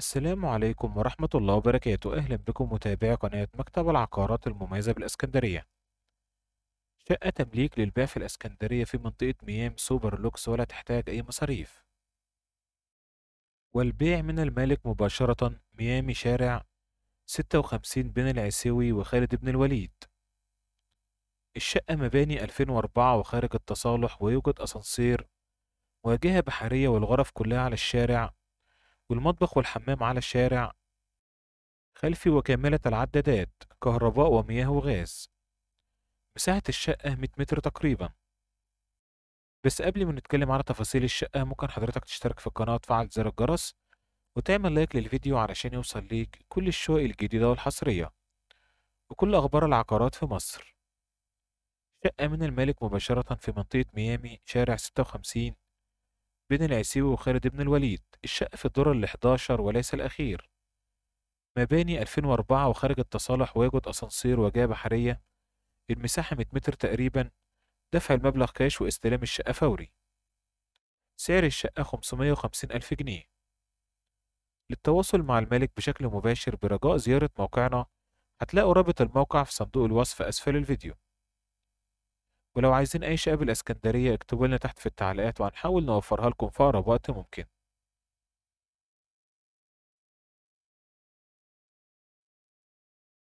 السلام عليكم ورحمة الله وبركاته أهلا بكم متابعي قناة مكتب العقارات المميزة بالإسكندرية شقة تمليك للبيع في الإسكندرية في منطقة ميام سوبر لوكس ولا تحتاج أي مصاريف والبيع من المالك مباشرة ميامي شارع 56 بن العسيوي وخالد بن الوليد الشقة مباني 2004 وخارج التصالح ويوجد أسانسير واجهة بحرية والغرف كلها على الشارع والمطبخ والحمام على الشارع خلفي وكاملة العدادات كهرباء ومياه وغاز مساحة الشقة 100 متر تقريبا بس قبل ما نتكلم على تفاصيل الشقة ممكن حضرتك تشترك في القناة وتفعل زر الجرس وتعمل لايك للفيديو علشان يوصل ليك كل الشقق الجديدة والحصرية وكل أخبار العقارات في مصر شقة من المالك مباشرة في منطقة ميامي شارع 56 بين العسيوي وخالد بن الوليد الشقة في الدور ال 11 وليس الأخير مباني 2004 وخارج التصالح ويوجد أسانسير وجاية بحرية المساحة 100 متر تقريبا دفع المبلغ كاش واستلام الشقة فوري سعر الشقة 550 ألف جنيه للتواصل مع المالك بشكل مباشر برجاء زيارة موقعنا هتلاقوا رابط الموقع في صندوق الوصف أسفل الفيديو ولو عايزين أي شيء بالإسكندرية اكتبوا لنا تحت في التعليقات وهنحاول نوفرها لكم في أقرب وقت ممكن